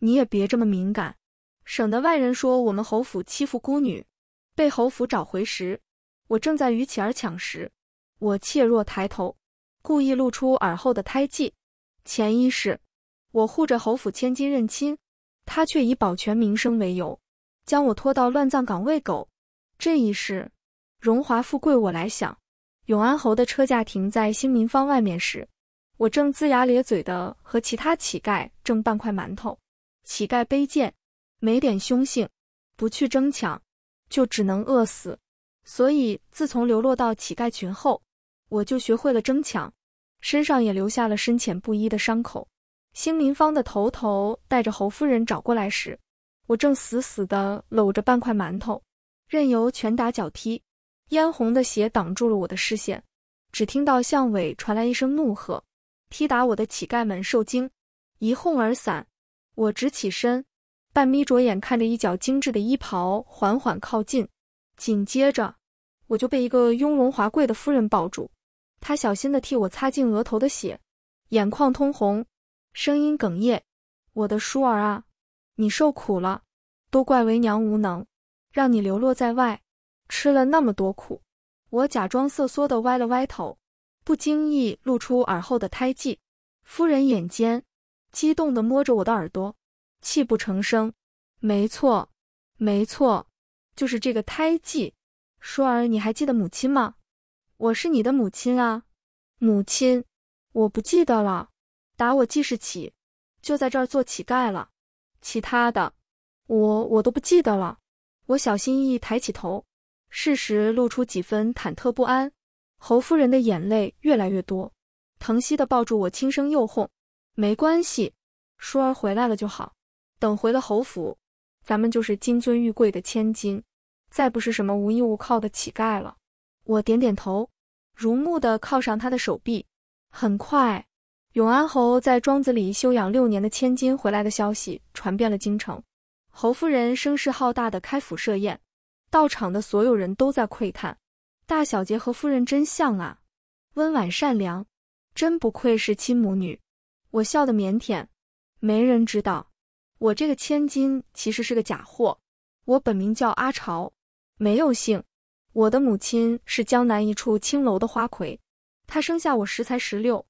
你也别这么敏感，省得外人说我们侯府欺负孤女。被侯府找回时，我正在与乞儿抢食。我怯弱抬头，故意露出耳后的胎记。前一世，我护着侯府千金认亲，他却以保全名声为由，将我拖到乱葬岗喂狗。这一世，荣华富贵我来享。永安侯的车驾停在新民坊外面时，我正龇牙咧嘴的和其他乞丐争半块馒头。乞丐卑贱，没点凶性，不去争抢，就只能饿死。所以，自从流落到乞丐群后，我就学会了争抢，身上也留下了深浅不一的伤口。星林坊的头头带着侯夫人找过来时，我正死死地搂着半块馒头，任由拳打脚踢，嫣红的血挡住了我的视线。只听到巷尾传来一声怒喝，踢打我的乞丐们受惊，一哄而散。我直起身，半眯着眼看着一角精致的衣袍缓缓靠近，紧接着我就被一个雍容华贵的夫人抱住，她小心地替我擦净额头的血，眼眶通红，声音哽咽：“我的淑儿啊，你受苦了，都怪为娘无能，让你流落在外，吃了那么多苦。”我假装瑟缩地歪了歪头，不经意露出耳后的胎记，夫人眼尖。激动的摸着我的耳朵，泣不成声。没错，没错，就是这个胎记。舒儿，你还记得母亲吗？我是你的母亲啊，母亲，我不记得了。打我记事起，就在这儿做乞丐了，其他的，我我都不记得了。我小心翼翼抬起头，适时露出几分忐忑不安。侯夫人的眼泪越来越多，疼惜的抱住我，轻声又哄。没关系，淑儿回来了就好。等回了侯府，咱们就是金尊玉贵的千金，再不是什么无依无靠的乞丐了。我点点头，如沐的靠上他的手臂。很快，永安侯在庄子里休养六年的千金回来的消息传遍了京城，侯夫人声势浩大的开府设宴，到场的所有人都在窥探，大小姐和夫人真像啊，温婉善良，真不愧是亲母女。我笑得腼腆，没人知道我这个千金其实是个假货。我本名叫阿朝，没有姓。我的母亲是江南一处青楼的花魁，她生下我时才十六。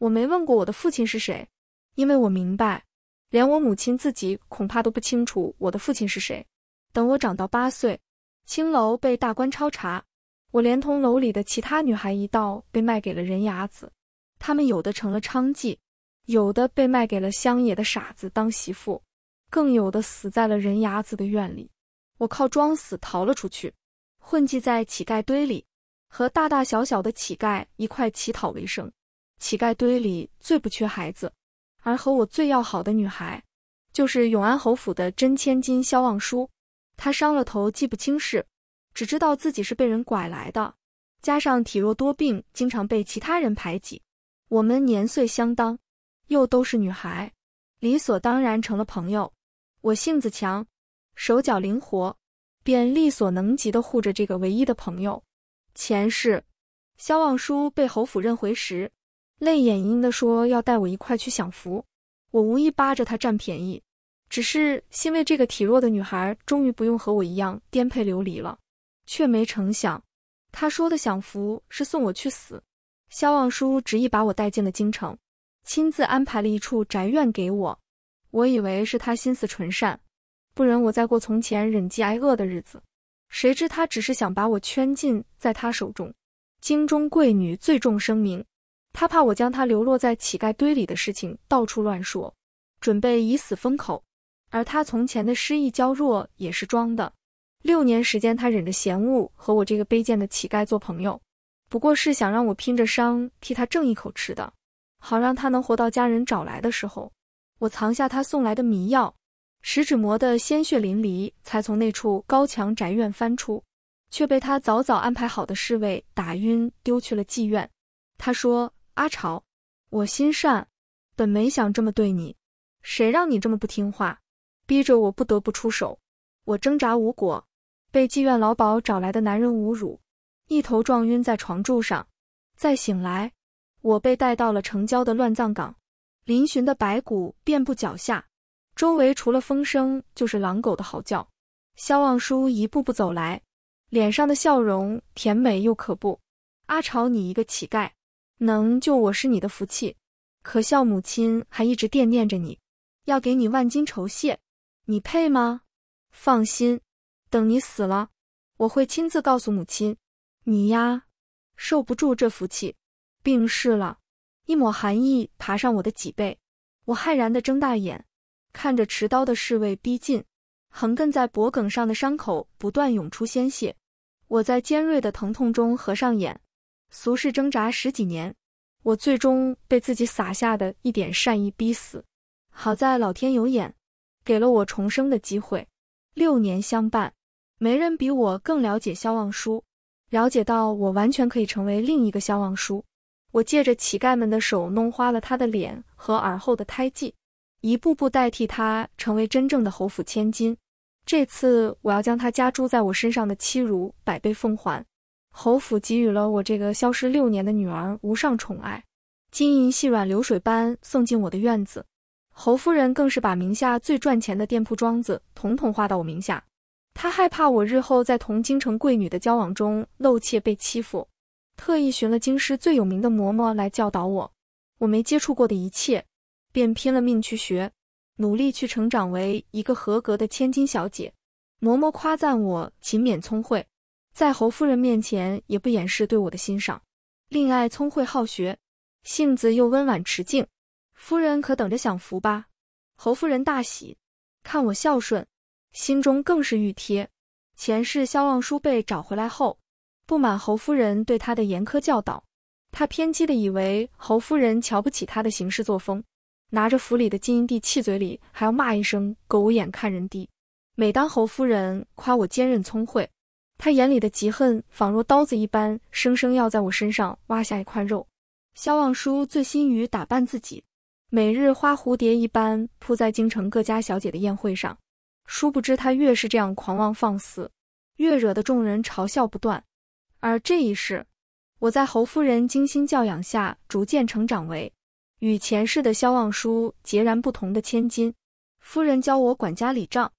我没问过我的父亲是谁，因为我明白，连我母亲自己恐怕都不清楚我的父亲是谁。等我长到八岁，青楼被大官抄查，我连同楼里的其他女孩一道被卖给了人牙子。他们有的成了娼妓。有的被卖给了乡野的傻子当媳妇，更有的死在了人牙子的院里。我靠装死逃了出去，混迹在乞丐堆里，和大大小小的乞丐一块乞讨为生。乞丐堆里最不缺孩子，而和我最要好的女孩，就是永安侯府的真千金萧望舒。她伤了头，记不清事，只知道自己是被人拐来的，加上体弱多病，经常被其他人排挤。我们年岁相当。又都是女孩，理所当然成了朋友。我性子强，手脚灵活，便力所能及地护着这个唯一的朋友。前世，萧望舒被侯府认回时，泪眼盈盈地说要带我一块去享福。我无意扒着他占便宜，只是欣慰这个体弱的女孩终于不用和我一样颠沛流离了。却没成想，他说的享福是送我去死。萧望舒执意把我带进了京城。亲自安排了一处宅院给我，我以为是他心思纯善，不忍我再过从前忍饥挨饿的日子。谁知他只是想把我圈禁在他手中。京中贵女最重声明，他怕我将他流落在乞丐堆里的事情到处乱说，准备以死封口。而他从前的失意娇弱也是装的。六年时间，他忍着嫌恶和我这个卑贱的乞丐做朋友，不过是想让我拼着伤替他挣一口吃的。好让他能活到家人找来的时候，我藏下他送来的迷药，食指磨得鲜血淋漓，才从那处高墙宅院翻出，却被他早早安排好的侍卫打晕，丢去了妓院。他说：“阿潮，我心善，本没想这么对你，谁让你这么不听话，逼着我不得不出手。我挣扎无果，被妓院老鸨找来的男人侮辱，一头撞晕在床柱上，再醒来。”我被带到了城郊的乱葬岗，嶙峋的白骨遍布脚下，周围除了风声就是狼狗的嚎叫。肖望舒一步步走来，脸上的笑容甜美又可怖。阿朝，你一个乞丐能救我是你的福气，可笑母亲还一直惦念着你，要给你万金酬谢，你配吗？放心，等你死了，我会亲自告诉母亲，你呀，受不住这福气。病逝了，一抹寒意爬上我的脊背，我骇然地睁大眼，看着持刀的侍卫逼近，横亘在脖梗上的伤口不断涌出鲜血，我在尖锐的疼痛中合上眼。俗世挣扎十几年，我最终被自己撒下的一点善意逼死。好在老天有眼，给了我重生的机会。六年相伴，没人比我更了解萧望舒，了解到我完全可以成为另一个萧望舒。我借着乞丐们的手弄花了他的脸和耳后的胎记，一步步代替他成为真正的侯府千金。这次我要将他家住在我身上的欺辱百倍奉还。侯府给予了我这个消失六年的女儿无上宠爱，金银细软流水般送进我的院子。侯夫人更是把名下最赚钱的店铺庄子统统划到我名下，她害怕我日后在同京城贵女的交往中露怯被欺负。特意寻了京师最有名的嬷嬷来教导我，我没接触过的一切，便拼了命去学，努力去成长为一个合格的千金小姐。嬷嬷夸赞我勤勉聪慧，在侯夫人面前也不掩饰对我的欣赏。令爱聪慧好学，性子又温婉持敬，夫人可等着享福吧。侯夫人大喜，看我孝顺，心中更是愈贴。前世萧望舒被找回来后。不满侯夫人对他的严苛教导，他偏激的以为侯夫人瞧不起他的行事作风，拿着府里的金银地气嘴里还要骂一声“狗眼看人低”。每当侯夫人夸我坚韧聪慧，他眼里的嫉恨仿若刀子一般，生生要在我身上挖下一块肉。萧望舒醉心于打扮自己，每日花蝴蝶一般扑在京城各家小姐的宴会上，殊不知他越是这样狂妄放肆，越惹得众人嘲笑不断。而这一世，我在侯夫人精心教养下，逐渐成长为与前世的萧望舒截然不同的千金。夫人教我管家理账，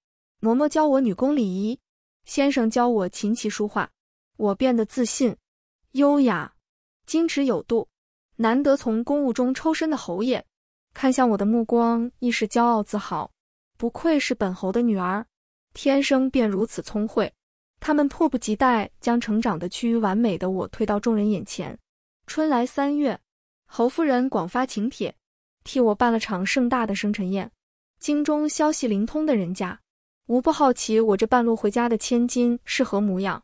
嬷嬷教我女工礼仪，先生教我琴棋书画。我变得自信、优雅、矜持有度。难得从公务中抽身的侯爷，看向我的目光亦是骄傲自豪。不愧是本侯的女儿，天生便如此聪慧。他们迫不及待将成长的趋于完美的我推到众人眼前。春来三月，侯夫人广发请帖，替我办了场盛大的生辰宴。京中消息灵通的人家，无不好奇我这半路回家的千金是何模样。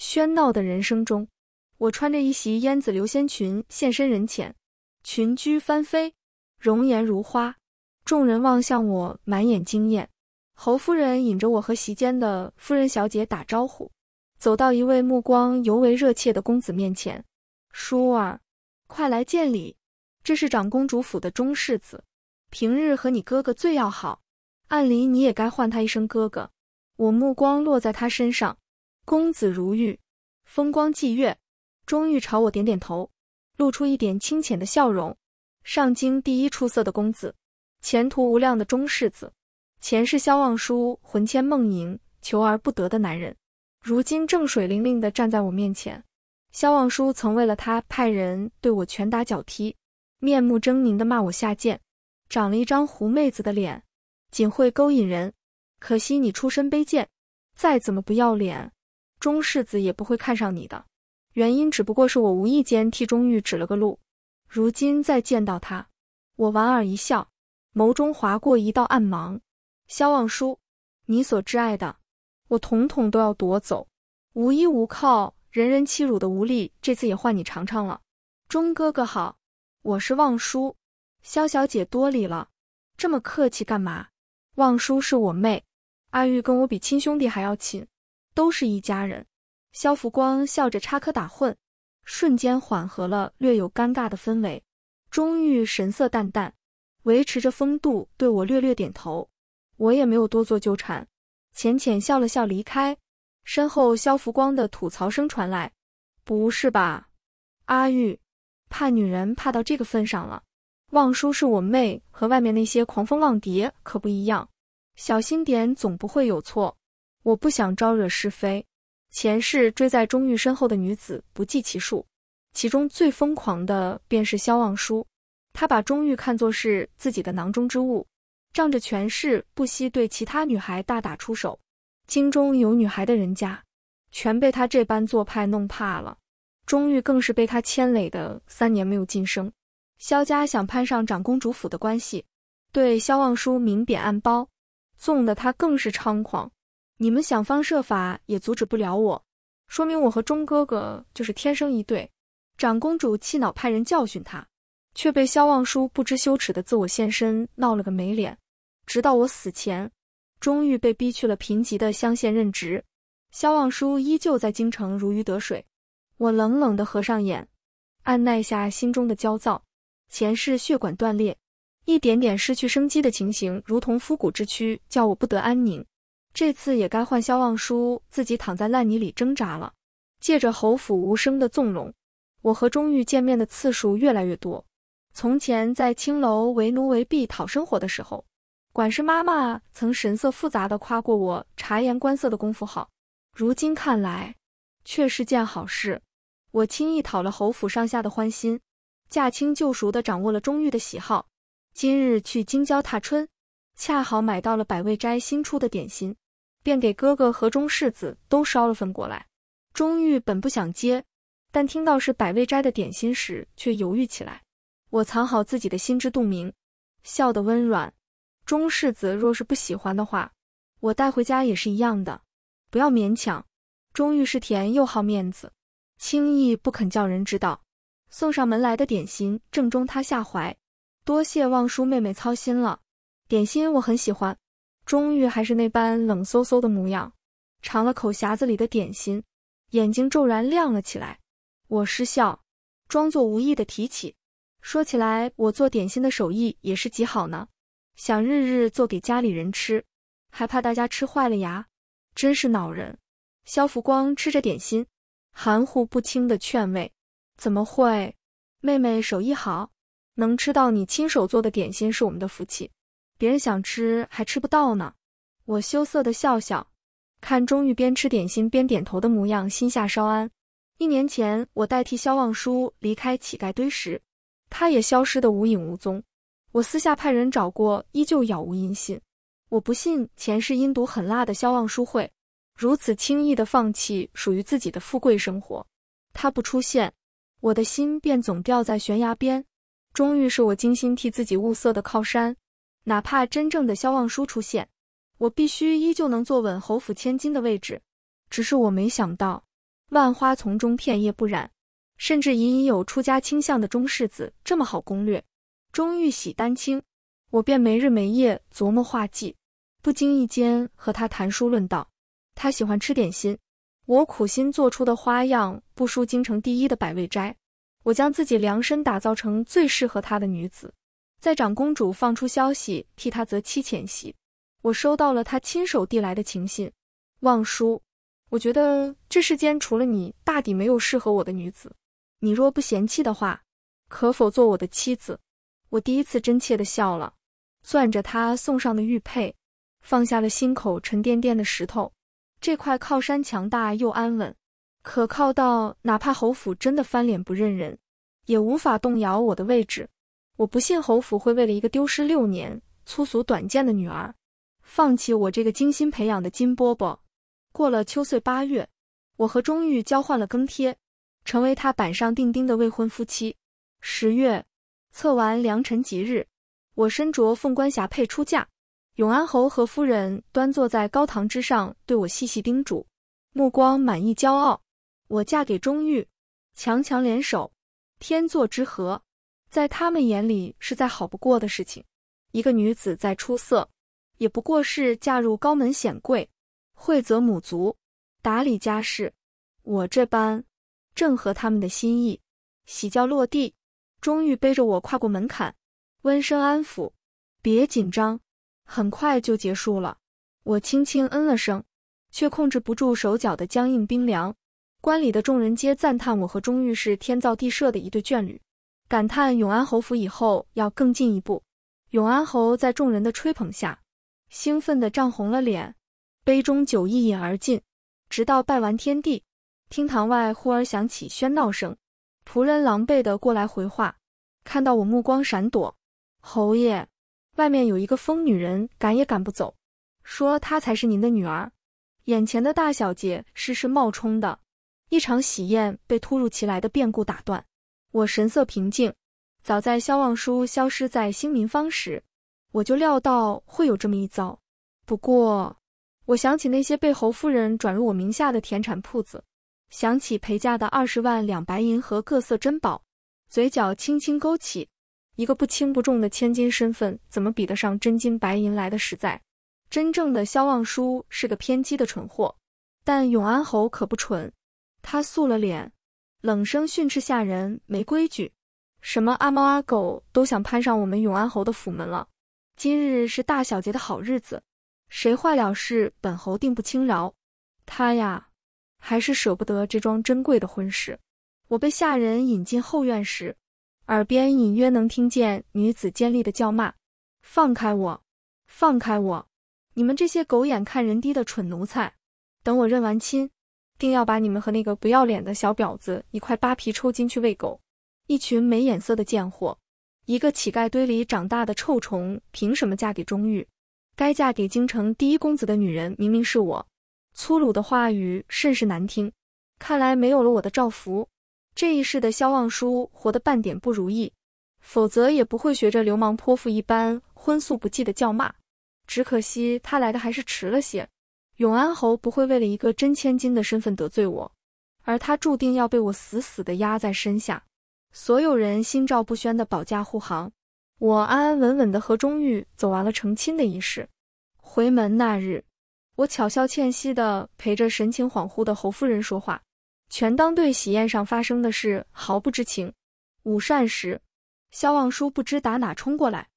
喧闹的人声中，我穿着一袭烟紫流仙裙现身人前，裙裾翻飞，容颜如花，众人望向我，满眼惊艳。侯夫人引着我和席间的夫人小姐打招呼，走到一位目光尤为热切的公子面前：“舒儿，快来见礼。这是长公主府的中世子，平日和你哥哥最要好，按理你也该唤他一声哥哥。”我目光落在他身上，公子如玉，风光霁月。钟玉朝我点点头，露出一点清浅的笑容。上京第一出色的公子，前途无量的中世子。前世萧望舒魂牵梦萦求而不得的男人，如今正水灵灵的站在我面前。萧望舒曾为了他派人对我拳打脚踢，面目狰狞的骂我下贱，长了一张狐媚子的脸，仅会勾引人。可惜你出身卑贱，再怎么不要脸，钟世子也不会看上你的。原因只不过是我无意间替钟玉指了个路。如今再见到他，我莞尔一笑，眸中划过一道暗芒。萧望舒，你所挚爱的，我统统都要夺走。无依无靠，人人欺辱的无力，这次也换你尝尝了。钟哥哥好，我是望舒，萧小姐多礼了，这么客气干嘛？望舒是我妹，阿玉跟我比亲兄弟还要亲，都是一家人。萧福光笑着插科打诨，瞬间缓和了略有尴尬的氛围。钟玉神色淡淡，维持着风度，对我略略点头。我也没有多做纠缠，浅浅笑了笑离开。身后，萧福光的吐槽声传来：“不是吧，阿玉，怕女人怕到这个份上了？望叔是我妹，和外面那些狂蜂浪蝶可不一样，小心点总不会有错。我不想招惹是非。”前世追在钟玉身后的女子不计其数，其中最疯狂的便是萧望舒。他把钟玉看作是自己的囊中之物。仗着权势，不惜对其他女孩大打出手。京中有女孩的人家，全被他这般做派弄怕了。钟玉更是被他牵累的三年没有晋升。萧家想攀上长公主府的关系，对萧望舒明贬暗褒，纵得他更是猖狂。你们想方设法也阻止不了我，说明我和钟哥哥就是天生一对。长公主气恼，派人教训他，却被萧望舒不知羞耻的自我献身，闹了个没脸。直到我死前，钟玉被逼去了贫瘠的乡县任职，萧望舒依旧在京城如鱼得水。我冷冷地合上眼，按捺下心中的焦躁。前世血管断裂，一点点失去生机的情形，如同枯骨之躯，叫我不得安宁。这次也该换萧望舒自己躺在烂泥里挣扎了。借着侯府无声的纵容，我和钟玉见面的次数越来越多。从前在青楼为奴为婢讨生活的时候。管事妈妈曾神色复杂的夸过我察言观色的功夫好，如今看来却是件好事。我轻易讨了侯府上下的欢心，驾轻就熟的掌握了钟玉的喜好。今日去京郊踏春，恰好买到了百味斋新出的点心，便给哥哥和钟世子都捎了份过来。钟玉本不想接，但听到是百味斋的点心时，却犹豫起来。我藏好自己的心知肚明，笑得温软。钟世子若是不喜欢的话，我带回家也是一样的，不要勉强。钟玉是甜又好面子，轻易不肯叫人知道。送上门来的点心正中他下怀，多谢望叔妹妹操心了。点心我很喜欢。钟玉还是那般冷飕飕的模样，尝了口匣子里的点心，眼睛骤然亮了起来。我失笑，装作无意的提起：“说起来，我做点心的手艺也是极好呢。”想日日做给家里人吃，还怕大家吃坏了牙，真是恼人。肖福光吃着点心，含糊不清的劝慰：“怎么会？妹妹手艺好，能吃到你亲手做的点心是我们的福气，别人想吃还吃不到呢。”我羞涩的笑笑，看钟玉边吃点心边点头的模样，心下稍安。一年前，我代替肖望舒离开乞丐堆时，他也消失的无影无踪。我私下派人找过，依旧杳无音信。我不信前世阴毒狠辣的萧望舒会如此轻易的放弃属于自己的富贵生活。他不出现，我的心便总吊在悬崖边。终于，是我精心替自己物色的靠山。哪怕真正的萧望舒出现，我必须依旧能坐稳侯府千金的位置。只是我没想到，万花丛中片叶不染，甚至隐隐有出家倾向的钟世子这么好攻略。钟玉喜丹青，我便没日没夜琢磨画技，不经意间和他谈书论道。他喜欢吃点心，我苦心做出的花样不输京城第一的百味斋。我将自己量身打造成最适合他的女子。在长公主放出消息替他择妻前夕，我收到了他亲手递来的情信。望叔，我觉得这世间除了你，大抵没有适合我的女子。你若不嫌弃的话，可否做我的妻子？我第一次真切地笑了，攥着他送上的玉佩，放下了心口沉甸甸的石头。这块靠山强大又安稳，可靠到哪怕侯府真的翻脸不认人，也无法动摇我的位置。我不信侯府会为了一个丢失六年、粗俗短见的女儿，放弃我这个精心培养的金饽饽。过了秋岁八月，我和钟玉交换了更贴，成为他板上钉钉的未婚夫妻。十月。测完良辰吉日，我身着凤冠霞帔出嫁。永安侯和夫人端坐在高堂之上，对我细细叮嘱，目光满意骄傲。我嫁给钟玉，强强联手，天作之合，在他们眼里是再好不过的事情。一个女子再出色，也不过是嫁入高门显贵，惠泽母族，打理家事。我这般，正合他们的心意。喜轿落地。钟玉背着我跨过门槛，温声安抚：“别紧张，很快就结束了。”我轻轻嗯了声，却控制不住手脚的僵硬冰凉。观里的众人皆赞叹我和钟玉是天造地设的一对眷侣，感叹永安侯府以后要更进一步。永安侯在众人的吹捧下，兴奋地涨红了脸，杯中酒一饮而尽。直到拜完天地，厅堂外忽而响起喧闹声。仆人狼狈的过来回话，看到我目光闪躲，侯爷，外面有一个疯女人，赶也赶不走，说她才是您的女儿，眼前的大小姐是是冒充的。一场喜宴被突如其来的变故打断，我神色平静。早在萧望舒消失在兴民坊时，我就料到会有这么一遭。不过，我想起那些被侯夫人转入我名下的田产铺子。想起陪嫁的二十万两白银和各色珍宝，嘴角轻轻勾起。一个不轻不重的千金身份，怎么比得上真金白银来的实在？真正的萧望舒是个偏激的蠢货，但永安侯可不蠢。他素了脸，冷声训斥下人没规矩，什么阿猫阿狗都想攀上我们永安侯的府门了。今日是大小姐的好日子，谁坏了事，本侯定不轻饶他呀。还是舍不得这桩珍贵的婚事。我被下人引进后院时，耳边隐约能听见女子尖利的叫骂：“放开我，放开我！你们这些狗眼看人低的蠢奴才！等我认完亲，定要把你们和那个不要脸的小婊子一块扒皮抽筋去喂狗！一群没眼色的贱货！一个乞丐堆里长大的臭虫，凭什么嫁给钟玉？该嫁给京城第一公子的女人，明明是我。”粗鲁的话语甚是难听，看来没有了我的照拂，这一世的萧望舒活得半点不如意，否则也不会学着流氓泼妇一般荤素不忌的叫骂。只可惜他来的还是迟了些，永安侯不会为了一个真千金的身份得罪我，而他注定要被我死死的压在身下，所有人心照不宣的保驾护航，我安安稳稳的和钟玉走完了成亲的仪式，回门那日。我巧笑倩兮地陪着神情恍惚的侯夫人说话，全当对喜宴上发生的事毫不知情。午膳时，萧望舒不知打哪冲过来，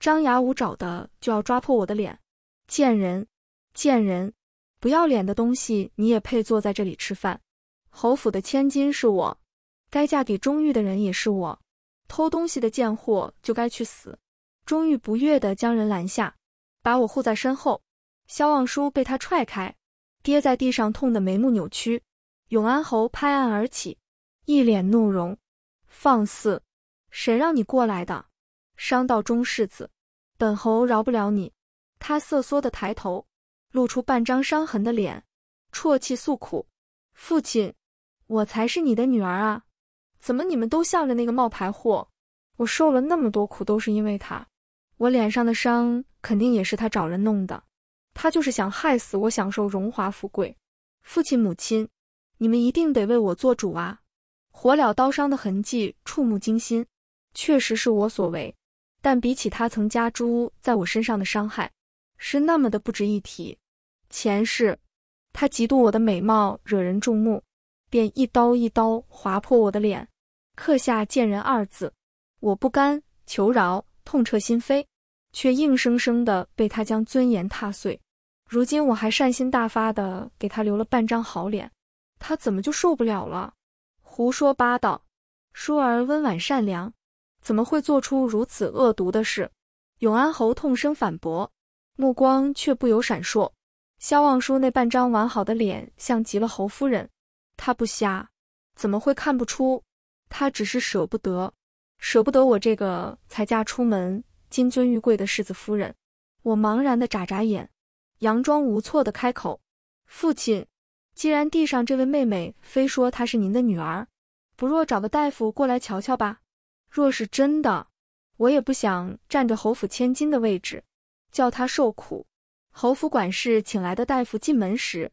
张牙舞爪的就要抓破我的脸。贱人，贱人，不要脸的东西，你也配坐在这里吃饭？侯府的千金是我，该嫁给钟玉的人也是我。偷东西的贱货就该去死！钟玉不悦地将人拦下，把我护在身后。萧望舒被他踹开，跌在地上，痛得眉目扭曲。永安侯拍案而起，一脸怒容：“放肆！谁让你过来的？伤到钟世子，本侯饶不了你！”他瑟缩地抬头，露出半张伤痕的脸，啜泣诉苦：“父亲，我才是你的女儿啊！怎么你们都向着那个冒牌货？我受了那么多苦，都是因为他。我脸上的伤肯定也是他找人弄的。”他就是想害死我，享受荣华富贵。父亲、母亲，你们一定得为我做主啊！火燎刀伤的痕迹触目惊心，确实是我所为，但比起他曾加诸在我身上的伤害，是那么的不值一提。前世，他嫉妒我的美貌，惹人注目，便一刀一刀划破我的脸，刻下“贱人”二字。我不甘，求饶，痛彻心扉，却硬生生的被他将尊严踏碎。如今我还善心大发的给他留了半张好脸，他怎么就受不了了？胡说八道！淑儿温婉善良，怎么会做出如此恶毒的事？永安侯痛声反驳，目光却不由闪烁。萧望舒那半张完好的脸，像极了侯夫人。他不瞎，怎么会看不出？他只是舍不得，舍不得我这个才嫁出门、金尊玉贵的世子夫人。我茫然的眨眨眼。佯装无措的开口：“父亲，既然地上这位妹妹非说她是您的女儿，不若找个大夫过来瞧瞧吧。若是真的，我也不想占着侯府千金的位置，叫她受苦。”侯府管事请来的大夫进门时，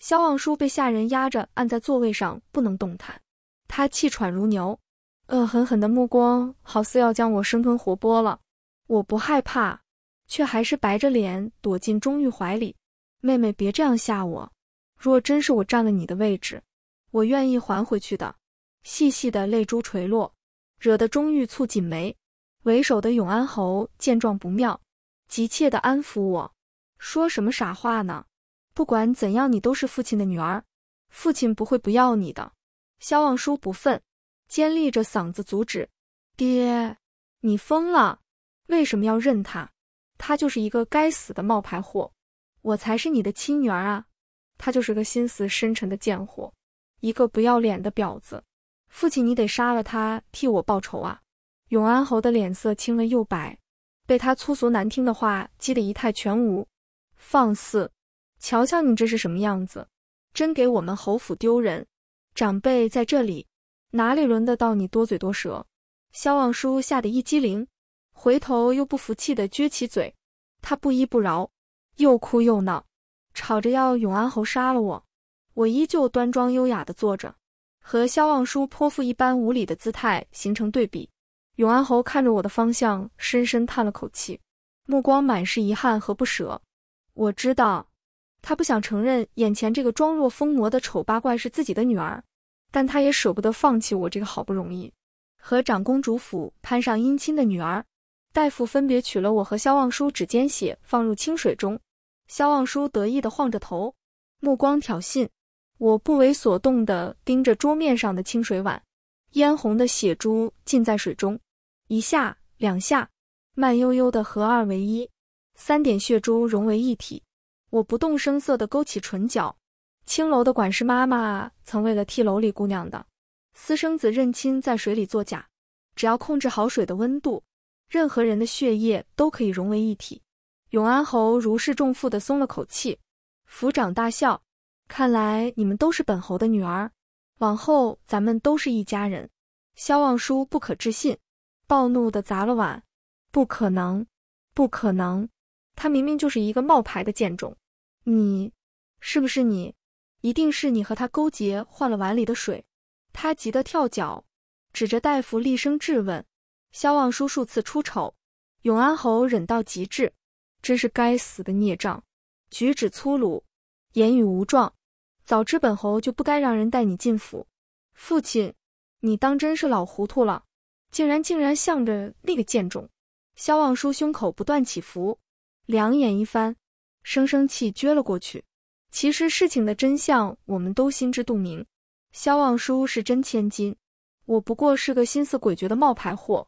萧望舒被下人压着按在座位上，不能动弹。他气喘如牛，恶狠狠的目光好似要将我生吞活剥了。我不害怕。却还是白着脸躲进钟玉怀里。妹妹，别这样吓我。若真是我占了你的位置，我愿意还回去的。细细的泪珠垂落，惹得钟玉蹙紧眉。为首的永安侯见状不妙，急切的安抚我：“说什么傻话呢？不管怎样，你都是父亲的女儿，父亲不会不要你的。”萧望舒不忿，尖利着嗓子阻止：“爹，你疯了？为什么要认他？”他就是一个该死的冒牌货，我才是你的亲女儿啊！他就是个心思深沉的贱货，一个不要脸的婊子。父亲，你得杀了他，替我报仇啊！永安侯的脸色青了又白，被他粗俗难听的话激得仪态全无。放肆！瞧瞧你这是什么样子，真给我们侯府丢人！长辈在这里，哪里轮得到你多嘴多舌？萧望舒吓得一激灵。回头又不服气的撅起嘴，他不依不饶，又哭又闹，吵着要永安侯杀了我。我依旧端庄优雅的坐着，和萧望舒泼妇一般无礼的姿态形成对比。永安侯看着我的方向，深深叹了口气，目光满是遗憾和不舍。我知道，他不想承认眼前这个装若疯魔的丑八怪是自己的女儿，但他也舍不得放弃我这个好不容易和长公主府攀上姻亲的女儿。大夫分别取了我和肖望舒指尖血，放入清水中。肖望舒得意地晃着头，目光挑衅。我不为所动地盯着桌面上的清水碗，嫣红的血珠浸在水中，一下两下，慢悠悠地合二为一，三点血珠融为一体。我不动声色地勾起唇角。青楼的管事妈妈曾为了替楼里姑娘的私生子认亲，在水里作假，只要控制好水的温度。任何人的血液都可以融为一体。永安侯如释重负地松了口气，府长大笑：“看来你们都是本侯的女儿，往后咱们都是一家人。”萧望舒不可置信，暴怒地砸了碗：“不可能！不可能！他明明就是一个冒牌的贱种！你，是不是你？一定是你和他勾结换了碗里的水！”他急得跳脚，指着大夫厉声质问。萧望舒数次出丑，永安侯忍到极致，真是该死的孽障！举止粗鲁，言语无状，早知本侯就不该让人带你进府。父亲，你当真是老糊涂了，竟然竟然向着那个贱种！萧望舒胸口不断起伏，两眼一翻，生生气撅了过去。其实事情的真相我们都心知肚明，萧望舒是真千金，我不过是个心思诡谲的冒牌货。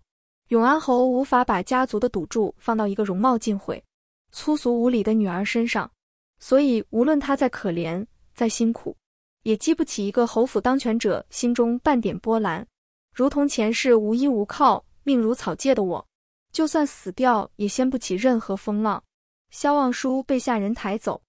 永安侯无法把家族的赌注放到一个容貌尽毁、粗俗无礼的女儿身上，所以无论她再可怜、再辛苦，也激不起一个侯府当权者心中半点波澜。如同前世无依无靠、命如草芥的我，就算死掉也掀不起任何风浪。萧望舒被下人抬走，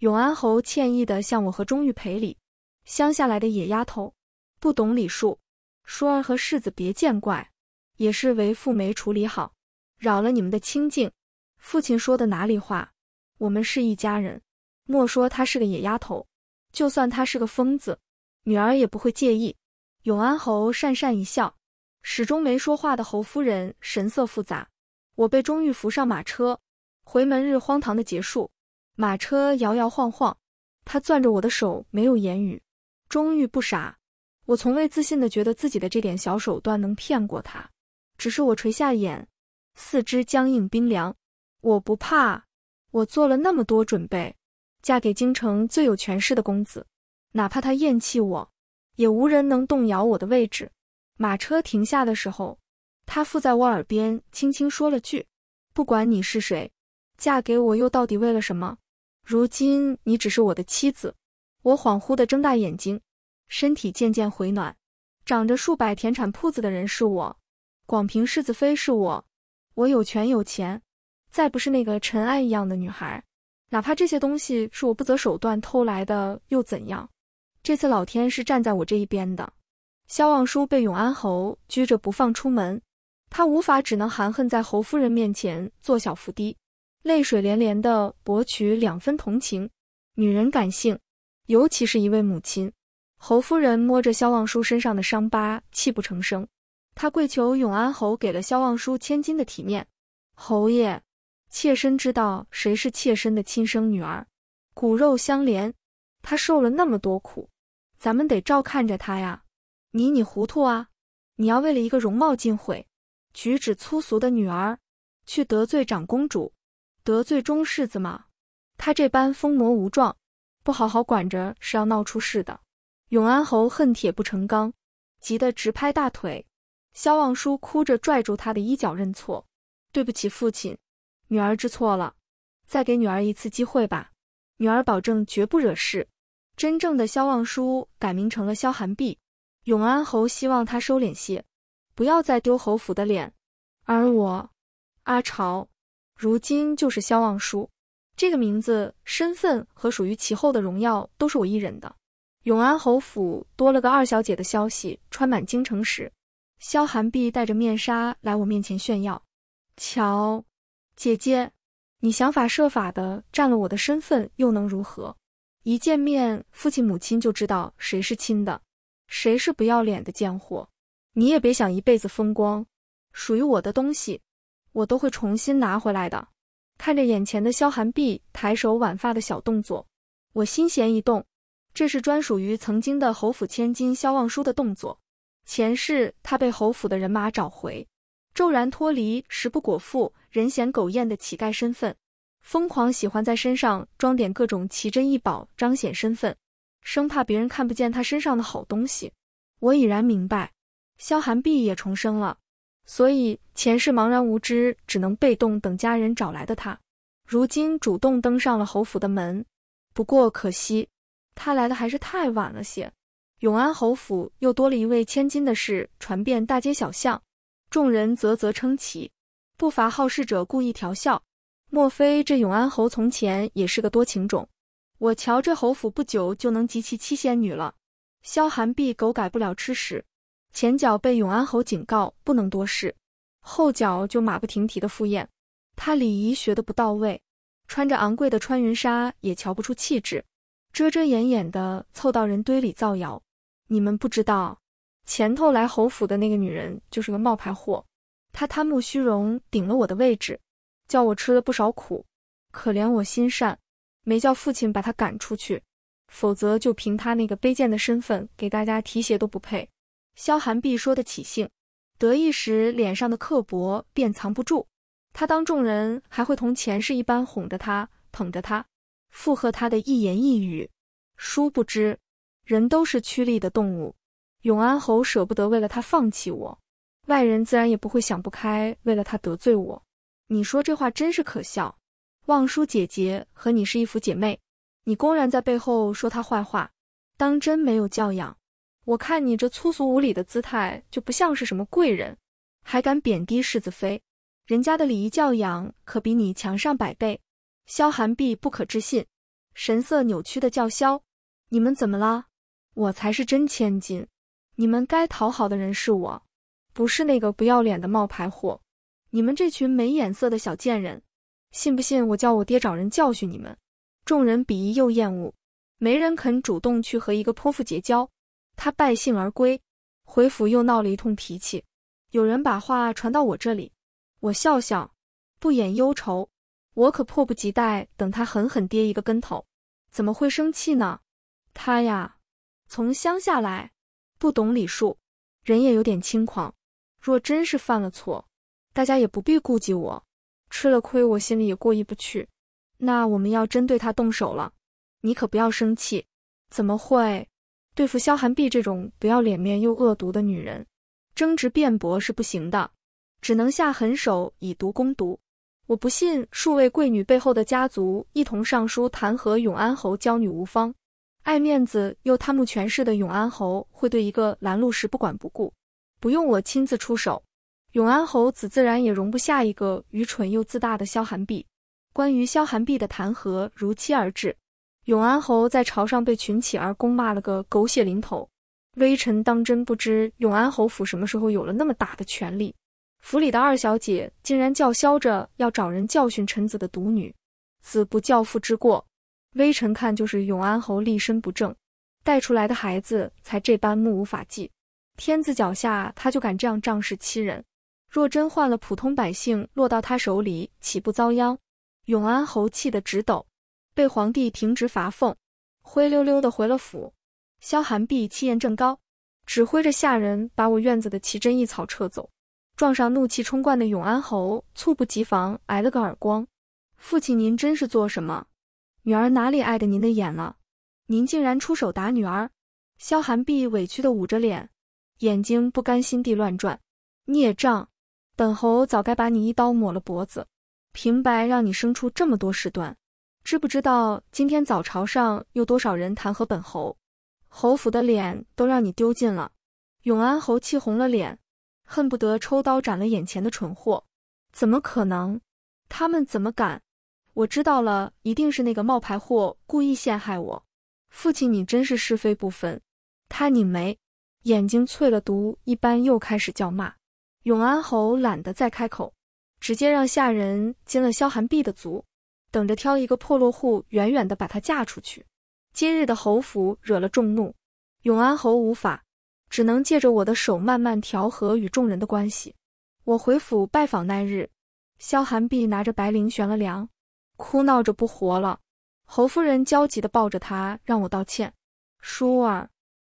永安侯歉意地向我和钟玉赔礼：“乡下来的野丫头，不懂礼数，舒儿和世子别见怪。”也是为父没处理好，扰了你们的清静。父亲说的哪里话？我们是一家人，莫说她是个野丫头，就算她是个疯子，女儿也不会介意。永安侯讪讪一笑，始终没说话的侯夫人神色复杂。我被钟玉扶上马车，回门日荒唐的结束。马车摇摇晃晃，他攥着我的手，没有言语。钟玉不傻，我从未自信的觉得自己的这点小手段能骗过他。只是我垂下眼，四肢僵硬冰凉。我不怕，我做了那么多准备，嫁给京城最有权势的公子，哪怕他厌弃我，也无人能动摇我的位置。马车停下的时候，他附在我耳边轻轻说了句：“不管你是谁，嫁给我又到底为了什么？如今你只是我的妻子。”我恍惚地睁大眼睛，身体渐渐回暖。长着数百田产铺子的人是我。广平世子妃是我，我有权有钱，再不是那个尘埃一样的女孩。哪怕这些东西是我不择手段偷来的，又怎样？这次老天是站在我这一边的。萧望舒被永安侯拘着不放出门，他无法，只能含恨在侯夫人面前做小伏低，泪水连连的博取两分同情。女人感性，尤其是一位母亲。侯夫人摸着萧望舒身上的伤疤，泣不成声。他跪求永安侯给了萧望舒千金的体面，侯爷，妾身知道谁是妾身的亲生女儿，骨肉相连。她受了那么多苦，咱们得照看着她呀。你你糊涂啊！你要为了一个容貌尽毁、举止粗俗的女儿，去得罪长公主，得罪钟世子吗？她这般疯魔无状，不好好管着是要闹出事的。永安侯恨铁不成钢，急得直拍大腿。萧望舒哭着拽住他的衣角认错：“对不起，父亲，女儿知错了，再给女儿一次机会吧。女儿保证绝不惹事。”真正的萧望舒改名成了萧寒碧。永安侯希望他收敛些，不要再丢侯府的脸。而我，阿朝，如今就是萧望舒这个名字、身份和属于其后的荣耀都是我一人的。永安侯府多了个二小姐的消息，穿满京城时。萧寒碧带着面纱来我面前炫耀，瞧，姐姐，你想法设法的占了我的身份，又能如何？一见面，父亲母亲就知道谁是亲的，谁是不要脸的贱货。你也别想一辈子风光，属于我的东西，我都会重新拿回来的。看着眼前的萧寒碧抬手挽发的小动作，我心弦一动，这是专属于曾经的侯府千金萧望舒的动作。前世他被侯府的人马找回，骤然脱离食不果腹、人嫌狗厌的乞丐身份，疯狂喜欢在身上装点各种奇珍异宝，彰显身份，生怕别人看不见他身上的好东西。我已然明白，萧寒碧也重生了，所以前世茫然无知，只能被动等家人找来的他，如今主动登上了侯府的门。不过可惜，他来的还是太晚了些。永安侯府又多了一位千金的事传遍大街小巷，众人啧啧称奇，不乏好事者故意调笑。莫非这永安侯从前也是个多情种？我瞧这侯府不久就能集齐七仙女了。萧寒碧狗改不了吃屎，前脚被永安侯警告不能多事，后脚就马不停蹄的赴宴。他礼仪学的不到位，穿着昂贵的穿云纱也瞧不出气质，遮遮掩掩的凑到人堆里造谣。你们不知道，前头来侯府的那个女人就是个冒牌货。她贪慕虚荣，顶了我的位置，叫我吃了不少苦。可怜我心善，没叫父亲把她赶出去，否则就凭她那个卑贱的身份，给大家提鞋都不配。萧寒碧说得起兴，得意时脸上的刻薄便藏不住。他当众人还会同前世一般哄着她、捧着她，附和她的一言一语，殊不知。人都是趋利的动物，永安侯舍不得为了他放弃我，外人自然也不会想不开，为了他得罪我。你说这话真是可笑。望舒姐姐和你是一对姐妹，你公然在背后说她坏话，当真没有教养。我看你这粗俗无礼的姿态就不像是什么贵人，还敢贬低世子妃，人家的礼仪教养可比你强上百倍。萧寒碧不可置信，神色扭曲的叫嚣：“你们怎么了？”我才是真千金，你们该讨好的人是我，不是那个不要脸的冒牌货。你们这群没眼色的小贱人，信不信我叫我爹找人教训你们？众人鄙夷又厌恶，没人肯主动去和一个泼妇结交。他败兴而归，回府又闹了一通脾气。有人把话传到我这里，我笑笑，不掩忧愁。我可迫不及待等他狠狠跌一个跟头，怎么会生气呢？他呀。从乡下来，不懂礼数，人也有点轻狂。若真是犯了错，大家也不必顾及我，吃了亏，我心里也过意不去。那我们要真对他动手了，你可不要生气。怎么会？对付萧寒碧这种不要脸面又恶毒的女人，争执辩驳是不行的，只能下狠手，以毒攻毒。我不信数位贵女背后的家族一同上书弹劾永安侯教女无方。爱面子又贪慕权势的永安侯，会对一个拦路时不管不顾，不用我亲自出手，永安侯子自然也容不下一个愚蠢又自大的萧寒碧。关于萧寒碧的弹劾，如期而至，永安侯在朝上被群起而攻，骂了个狗血淋头。微臣当真不知永安侯府什么时候有了那么大的权力，府里的二小姐竟然叫嚣着要找人教训臣子的独女，子不教，父之过。微臣看，就是永安侯立身不正，带出来的孩子才这般目无法纪。天子脚下，他就敢这样仗势欺人。若真换了普通百姓，落到他手里，岂不遭殃？永安侯气得直抖，被皇帝停职罚俸，灰溜溜的回了府。萧寒碧气焰正高，指挥着下人把我院子的奇珍异草撤走。撞上怒气冲冠的永安侯，猝不及防，挨了个耳光。父亲，您真是做什么？女儿哪里碍着您的眼了？您竟然出手打女儿！萧寒碧委屈的捂着脸，眼睛不甘心地乱转。孽障，本侯早该把你一刀抹了脖子，平白让你生出这么多事端，知不知道今天早朝上又多少人弹劾本侯？侯府的脸都让你丢尽了！永安侯气红了脸，恨不得抽刀斩了眼前的蠢货。怎么可能？他们怎么敢？我知道了，一定是那个冒牌货故意陷害我。父亲，你真是是非不分。他拧眉，眼睛淬了毒一般，又开始叫骂。永安侯懒得再开口，直接让下人接了萧寒碧的族，等着挑一个破落户，远远的把她嫁出去。今日的侯府惹了众怒，永安侯无法，只能借着我的手慢慢调和与众人的关系。我回府拜访那日，萧寒碧拿着白绫悬了梁。哭闹着不活了，侯夫人焦急地抱着他，让我道歉。淑儿，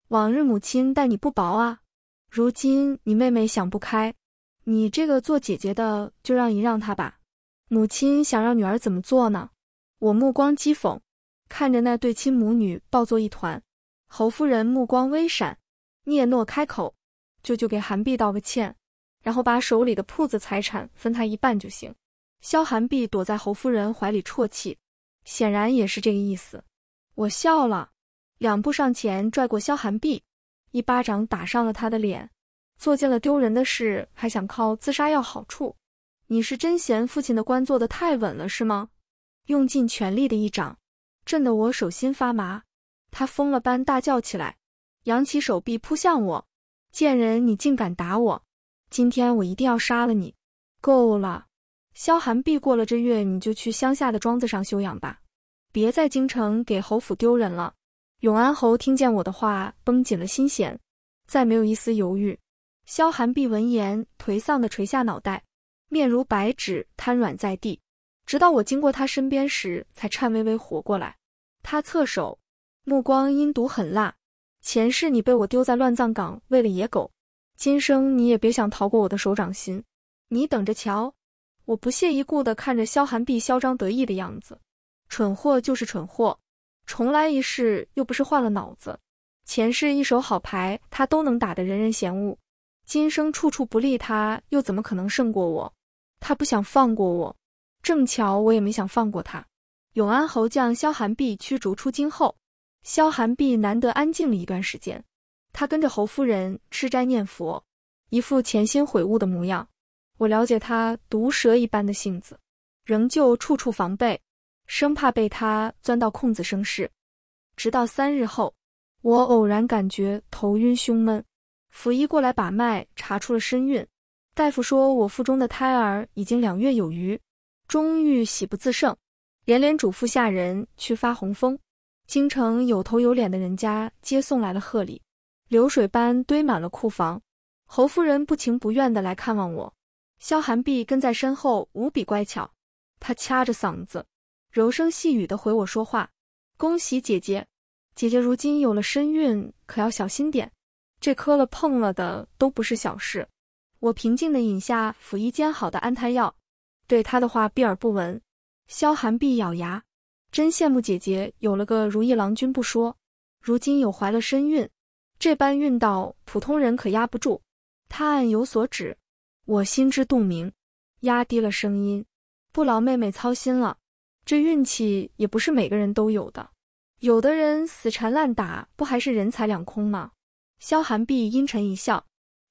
往日母亲待你不薄啊，如今你妹妹想不开，你这个做姐姐的就让一让她吧。母亲想让女儿怎么做呢？我目光讥讽，看着那对亲母女抱作一团。侯夫人目光微闪，聂诺开口：“舅舅给韩碧道个歉，然后把手里的铺子财产分他一半就行。”萧寒碧躲在侯夫人怀里啜泣，显然也是这个意思。我笑了，两步上前拽过萧寒碧，一巴掌打上了他的脸。做尽了丢人的事，还想靠自杀要好处？你是真嫌父亲的官做的太稳了是吗？用尽全力的一掌，震得我手心发麻。他疯了般大叫起来，扬起手臂扑向我。贱人，你竟敢打我！今天我一定要杀了你！够了。萧寒碧过了这月，你就去乡下的庄子上休养吧，别在京城给侯府丢人了。永安侯听见我的话，绷紧了心弦，再没有一丝犹豫。萧寒碧闻言，颓丧地垂下脑袋，面如白纸，瘫软在地。直到我经过他身边时，才颤巍巍活过来。他侧手，目光阴毒狠辣。前世你被我丢在乱葬岗喂了野狗，今生你也别想逃过我的手掌心，你等着瞧。我不屑一顾地看着萧寒碧嚣张得意的样子，蠢货就是蠢货，重来一世又不是换了脑子，前世一手好牌他都能打得人人嫌恶，今生处处不利他又怎么可能胜过我？他不想放过我，正巧我也没想放过他。永安侯将萧寒碧驱逐出京后，萧寒碧难得安静了一段时间，他跟着侯夫人吃斋念佛，一副潜心悔悟的模样。我了解他毒蛇一般的性子，仍旧处处防备，生怕被他钻到空子生事。直到三日后，我偶然感觉头晕胸闷，府医过来把脉，查出了身孕。大夫说我腹中的胎儿已经两月有余，钟玉喜不自胜，连连嘱咐下人去发红封。京城有头有脸的人家皆送来了贺礼，流水般堆满了库房。侯夫人不情不愿的来看望我。萧寒碧跟在身后，无比乖巧。他掐着嗓子，柔声细语的回我说话：“恭喜姐姐，姐姐如今有了身孕，可要小心点。这磕了碰了的都不是小事。”我平静的饮下府医煎好的安胎药，对他的话闭耳不闻。萧寒碧咬牙，真羡慕姐姐有了个如意郎君不说，如今有怀了身孕，这般运道，普通人可压不住。他暗有所指。我心知肚明，压低了声音：“不劳妹妹操心了，这运气也不是每个人都有的。有的人死缠烂打，不还是人财两空吗？”萧寒碧阴沉一笑，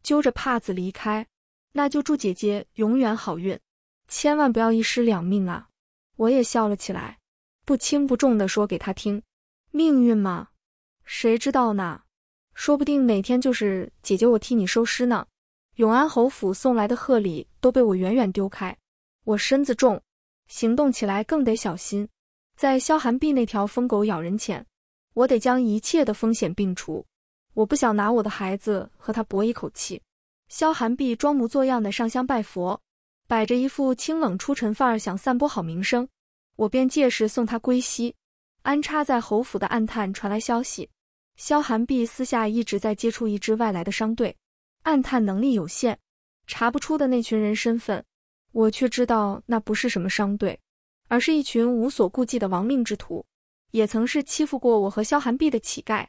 揪着帕子离开。那就祝姐姐永远好运，千万不要一尸两命啊！我也笑了起来，不轻不重的说给她听：“命运嘛，谁知道呢？说不定哪天就是姐姐我替你收尸呢。”永安侯府送来的贺礼都被我远远丢开。我身子重，行动起来更得小心。在萧寒碧那条疯狗咬人前，我得将一切的风险摒除。我不想拿我的孩子和他搏一口气。萧寒碧装模作样的上香拜佛，摆着一副清冷出尘范儿，想散播好名声，我便借势送他归西。安插在侯府的暗探传来消息，萧寒碧私下一直在接触一支外来的商队。暗探能力有限，查不出的那群人身份，我却知道那不是什么商队，而是一群无所顾忌的亡命之徒，也曾是欺负过我和萧寒碧的乞丐。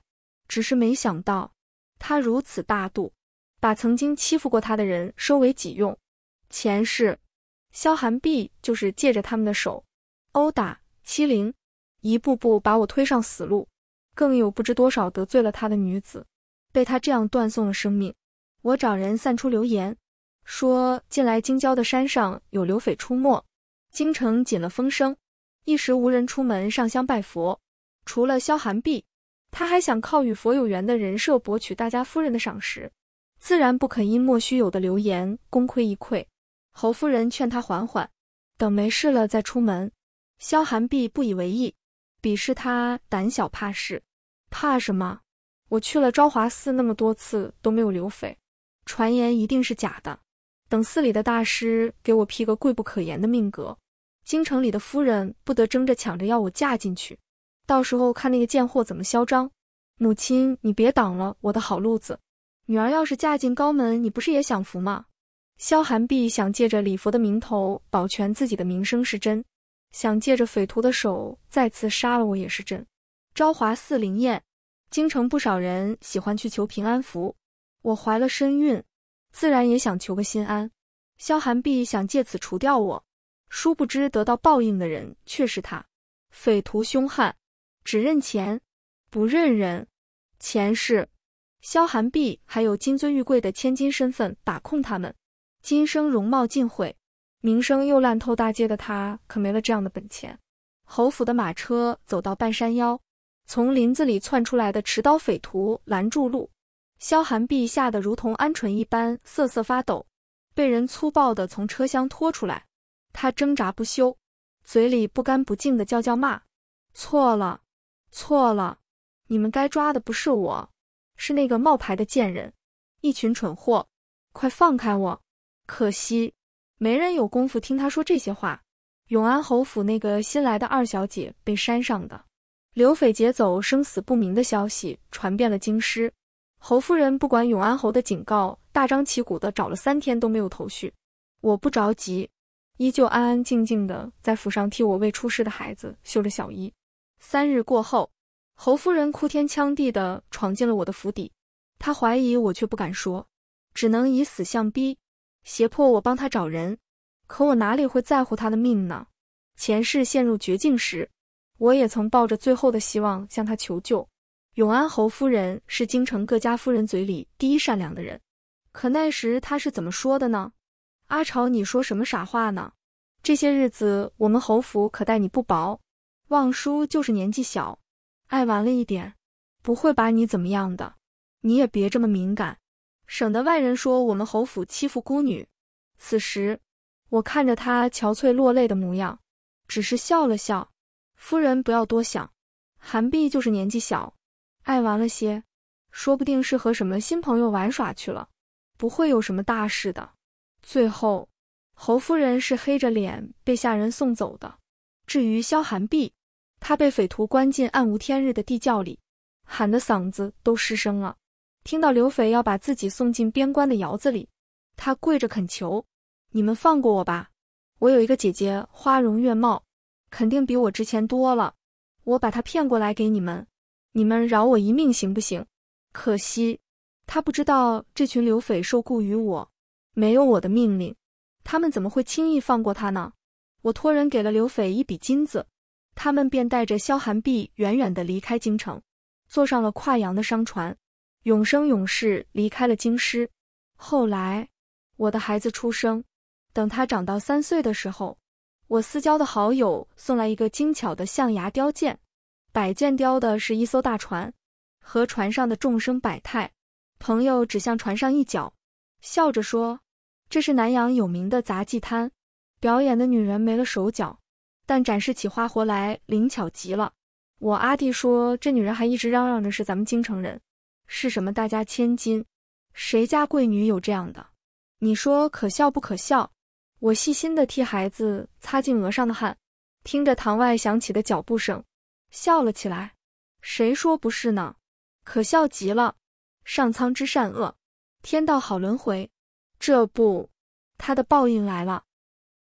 只是没想到他如此大度，把曾经欺负过他的人收为己用。前世，萧寒碧就是借着他们的手，殴打、欺凌，一步步把我推上死路。更有不知多少得罪了他的女子，被他这样断送了生命。我找人散出流言，说近来京郊的山上有流匪出没，京城紧了风声，一时无人出门上香拜佛。除了萧寒碧，他还想靠与佛有缘的人设博取大家夫人的赏识，自然不肯因莫须有的流言功亏一篑。侯夫人劝他缓缓，等没事了再出门。萧寒碧不以为意，鄙视他胆小怕事，怕什么？我去了昭华寺那么多次都没有流匪。传言一定是假的。等寺里的大师给我批个贵不可言的命格，京城里的夫人不得争着抢着要我嫁进去。到时候看那个贱货怎么嚣张！母亲，你别挡了我的好路子。女儿要是嫁进高门，你不是也享福吗？萧寒碧想借着礼佛的名头保全自己的名声是真，想借着匪徒的手再次杀了我也是真。昭华寺灵验，京城不少人喜欢去求平安符。我怀了身孕，自然也想求个心安。萧寒碧想借此除掉我，殊不知得到报应的人却是他。匪徒凶悍，只认钱不认人。前世萧寒碧还有金尊玉贵的千金身份把控他们，今生容貌尽毁，名声又烂透大街的他可没了这样的本钱。侯府的马车走到半山腰，从林子里窜出来的持刀匪徒拦住路。萧寒碧吓得如同鹌鹑一般瑟瑟发抖，被人粗暴地从车厢拖出来。他挣扎不休，嘴里不干不净地叫叫骂：“错了，错了！你们该抓的不是我，是那个冒牌的贱人！一群蠢货，快放开我！”可惜没人有功夫听他说这些话。永安侯府那个新来的二小姐被山上的刘匪劫走，生死不明的消息传遍了京师。侯夫人不管永安侯的警告，大张旗鼓的找了三天都没有头绪。我不着急，依旧安安静静的在府上替我未出世的孩子绣着小衣。三日过后，侯夫人哭天抢地的闯进了我的府邸，她怀疑我却不敢说，只能以死相逼，胁迫我帮她找人。可我哪里会在乎她的命呢？前世陷入绝境时，我也曾抱着最后的希望向她求救。永安侯夫人是京城各家夫人嘴里第一善良的人，可那时她是怎么说的呢？阿朝，你说什么傻话呢？这些日子我们侯府可待你不薄，望叔就是年纪小，爱玩了一点，不会把你怎么样的。你也别这么敏感，省得外人说我们侯府欺负孤女。此时，我看着她憔悴落泪的模样，只是笑了笑。夫人不要多想，韩碧就是年纪小。爱玩了些，说不定是和什么新朋友玩耍去了，不会有什么大事的。最后，侯夫人是黑着脸被下人送走的。至于萧寒碧，他被匪徒关进暗无天日的地窖里，喊得嗓子都失声了。听到刘匪要把自己送进边关的窑子里，他跪着恳求：“你们放过我吧！我有一个姐姐，花容月貌，肯定比我值钱多了。我把她骗过来给你们。”你们饶我一命行不行？可惜，他不知道这群流匪受雇于我，没有我的命令，他们怎么会轻易放过他呢？我托人给了刘匪一笔金子，他们便带着萧寒碧远远的离开京城，坐上了跨洋的商船，永生永世离开了京师。后来，我的孩子出生，等他长到三岁的时候，我私交的好友送来一个精巧的象牙雕剑。摆件雕的是一艘大船，和船上的众生百态。朋友指向船上一角，笑着说：“这是南阳有名的杂技摊，表演的女人没了手脚，但展示起花活来灵巧极了。”我阿弟说：“这女人还一直嚷嚷着是咱们京城人，是什么大家千金，谁家贵女有这样的？你说可笑不可笑？”我细心地替孩子擦净额上的汗，听着堂外响起的脚步声。笑了起来，谁说不是呢？可笑极了！上苍之善恶，天道好轮回，这不，他的报应来了。